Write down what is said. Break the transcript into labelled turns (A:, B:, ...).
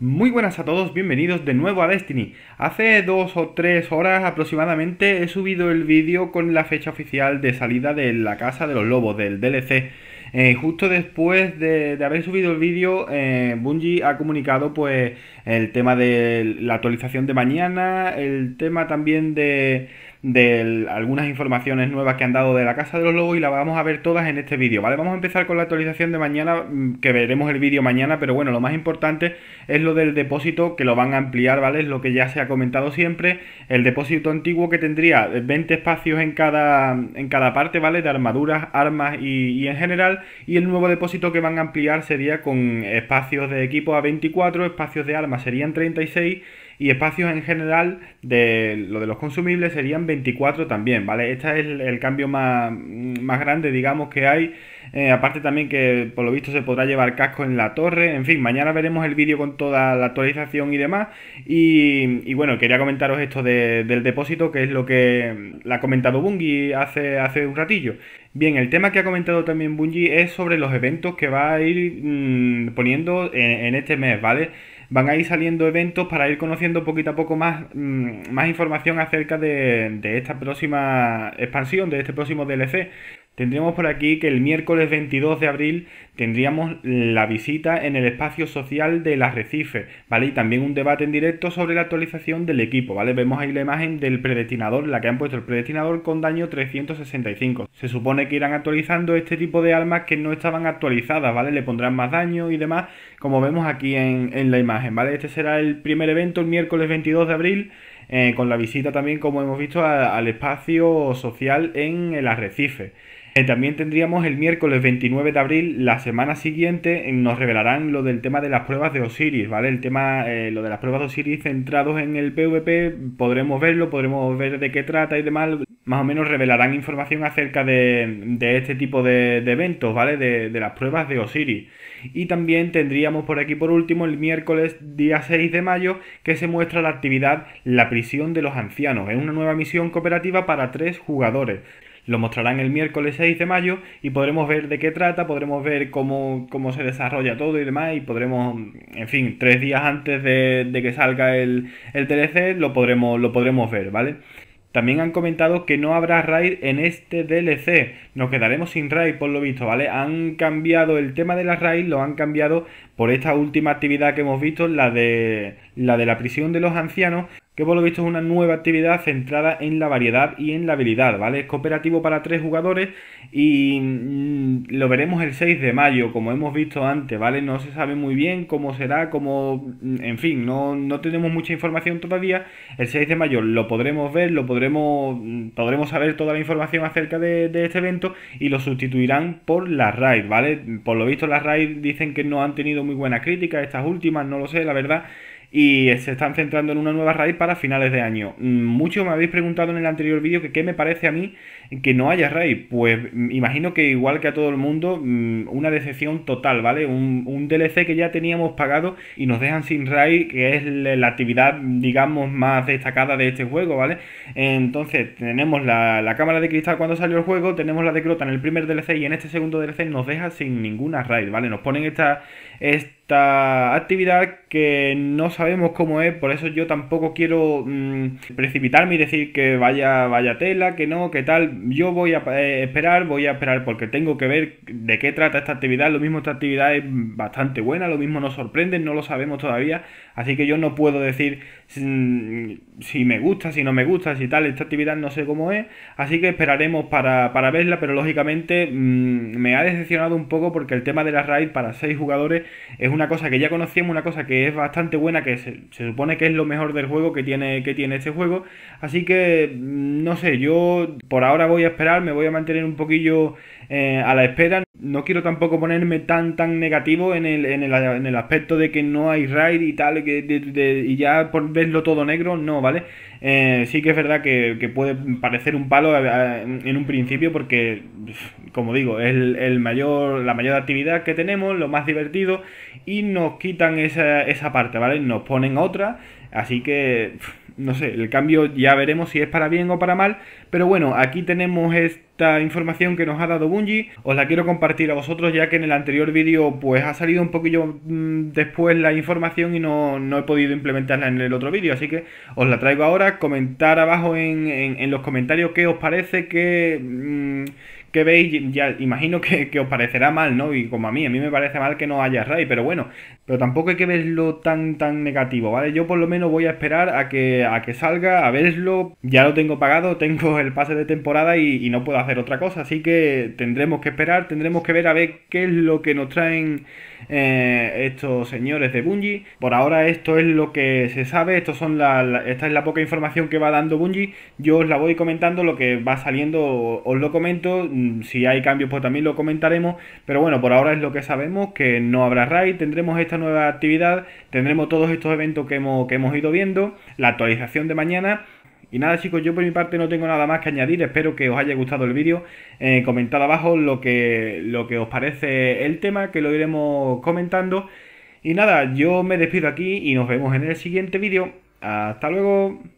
A: Muy buenas a todos, bienvenidos de nuevo a Destiny. Hace dos o tres horas aproximadamente he subido el vídeo con la fecha oficial de salida de la Casa de los Lobos, del DLC. Eh, justo después de, haber subido el vídeo, eh, Bungie ha comunicado pues el tema de la actualización de mañana, el tema también de de algunas informaciones nuevas que han dado de la Casa de los Lobos y las vamos a ver todas en este vídeo, ¿vale? Vamos a empezar con la actualización de mañana, mm, que veremos el vídeo mañana, pero bueno, lo más importante es lo del depósito que lo van a ampliar, ¿vale? Es lo que ya se ha comentado siempre, el depósito antiguo que tendría 20 eh, espacios en cada, en cada parte, ¿vale? De armaduras, armas y, y en general, y el nuevo depósito que van a ampliar sería con espacios de equipo a 24, espacios de armas serían 36 y espacios en general de lo de los consumibles serían 24 también, ¿vale? Este es el, cambio más, grande, digamos, que hay. Eh, aparte también que por lo visto se podrá llevar casco en la torre. En fin, mañana veremos el vídeo con toda la actualización y demás. Y, bueno, quería comentaros esto del depósito, que es lo que mm, la ha comentado Bungie hace, hace un ratillo. Bien, el tema que ha comentado también Bungie es sobre los eventos que va a ir mm, poniendo en este mes, ¿vale? van a ir saliendo eventos para ir conociendo poquito a poco más, mm, más información acerca de, de esta próxima expansión, de este próximo DLC. Tendríamos por aquí que el miércoles 22 de abril tendríamos la visita en el espacio social del Arrecife, ¿vale? Y también un debate en directo sobre la actualización del equipo, ¿vale? Vemos ahí la imagen del predestinador, la que han puesto el predestinador con daño 365. Se supone que irán actualizando este tipo de armas que no estaban actualizadas, ¿vale? Le pondrán más daño y demás, como vemos aquí en, la imagen, ¿vale? Este será el primer evento el miércoles 22 de abril. Eh, con la visita también, como hemos visto, al espacio social en el Arrecife. Eh, también tendríamos el miércoles 29 de abril, la semana siguiente, nos revelarán lo del tema de las pruebas de Osiris, ¿vale? El tema, eh, lo de las pruebas de Osiris centrados en el PvP, podremos verlo, podremos ver de qué trata y demás. Más o menos revelarán información acerca de, este tipo de, eventos, ¿vale? De, de, las pruebas de Osiris. Y también tendríamos por aquí por último el miércoles día 6 de mayo que se muestra la actividad La prisión de los ancianos. Es una nueva misión cooperativa para tres jugadores. Lo mostrarán el miércoles 6 de mayo y podremos ver de qué trata, podremos ver cómo, se desarrolla todo y demás y podremos, en fin, tres días antes de, que salga el, el DLC lo podremos, lo podremos ver, ¿vale? También han comentado que no habrá raid en este DLC. Nos quedaremos sin raid por lo visto, ¿vale? Han cambiado el tema de la raid, lo han cambiado por esta última actividad que hemos visto, la de la, de la prisión de los ancianos, que por lo visto es una nueva actividad centrada en la variedad y en la habilidad, ¿vale? Es cooperativo para tres jugadores y mm, lo veremos el 6 de mayo, como hemos visto antes, ¿vale? No se sabe muy bien cómo será, como mm, En fin, no, tenemos mucha información todavía. El 6 de mayo lo podremos ver, lo podremos... Mm, podremos saber toda la información acerca de, este evento y lo sustituirán por la RAID, ¿vale? Por lo visto las RAID dicen que no han tenido muy buena crítica estas últimas, no lo sé, la verdad y se están centrando en una nueva raíz para finales de año. Mm, muchos me habéis preguntado en el anterior vídeo que qué me parece a mí que no haya raid, pues mm, imagino que igual que a todo el mundo, mm, una decepción total, ¿vale? Un, DLC que ya teníamos pagado y nos dejan sin raid, que es la actividad, digamos, más destacada de este juego, ¿vale? Entonces, tenemos la, cámara de cristal cuando salió el juego, tenemos la de Crota en el primer DLC y en este segundo DLC nos deja sin ninguna raid, ¿vale? Nos ponen esta, esta actividad que no sabemos cómo es, por eso yo tampoco quiero mm, precipitarme y decir que vaya, vaya tela, que no, que tal yo voy a eh, esperar, voy a esperar porque tengo que ver de qué trata esta actividad. Lo mismo esta actividad es bastante buena, lo mismo nos sorprende, no lo sabemos todavía. Así que yo no puedo decir si me gusta, si no me gusta, si tal. Esta actividad no sé cómo es. Así que esperaremos para, verla, pero lógicamente mm, me ha decepcionado un poco porque el tema de la raid para 6 jugadores es una cosa que ya conocíamos, una cosa que es bastante buena, que se, supone que es lo mejor del juego que tiene, que tiene este juego. Así que mm, no sé, yo por ahora voy a esperar, me voy a mantener un poquillo eh, a la espera. No quiero tampoco ponerme tan tan negativo en el, en el, en el aspecto de que no hay raid y tal, que, y ya por verlo todo negro, no, ¿vale? Eh, sí que es verdad que, puede parecer un palo eh, en un principio porque, como digo, es el, el, mayor, la mayor actividad que tenemos, lo más divertido, y nos quitan esa, esa parte, ¿vale? Nos ponen otra. Así que, no sé, el cambio ya veremos si es para bien o para mal. Pero bueno, aquí tenemos esta información que nos ha dado Bungie. Os la quiero compartir a vosotros ya que en el anterior vídeo pues ha salido un poquillo mm, después la información y no, he podido implementarla en el otro vídeo. Así que os la traigo ahora. Comentar abajo en, los comentarios qué os parece, que... Mm, que veis, ya imagino que, os parecerá mal, ¿no? Y como a mí, a mí me parece mal que no haya Ray, pero bueno, pero tampoco hay que verlo tan tan negativo, ¿vale? Yo por lo menos voy a esperar a que, a que salga, a verlo, ya lo tengo pagado, tengo el pase de temporada y, no puedo hacer otra cosa, así que tendremos que esperar, tendremos que ver a ver qué es lo que nos traen eh, estos señores de Bungie. Por ahora esto es lo que se sabe, estos son la, esta es la poca información que va dando Bungie, yo os la voy comentando, lo que va saliendo os lo comento, si hay cambios, pues también lo comentaremos. Pero bueno, por ahora es lo que sabemos, que no habrá raid, tendremos esta nueva actividad, tendremos todos estos eventos que hemos, que hemos ido viendo, la actualización de mañana. Y nada chicos, yo por mi parte no tengo nada más que añadir, espero que os haya gustado el vídeo. Eh, comentad abajo lo que, lo que os parece el tema, que lo iremos comentando. Y nada, yo me despido aquí y nos vemos en el siguiente vídeo. Hasta luego.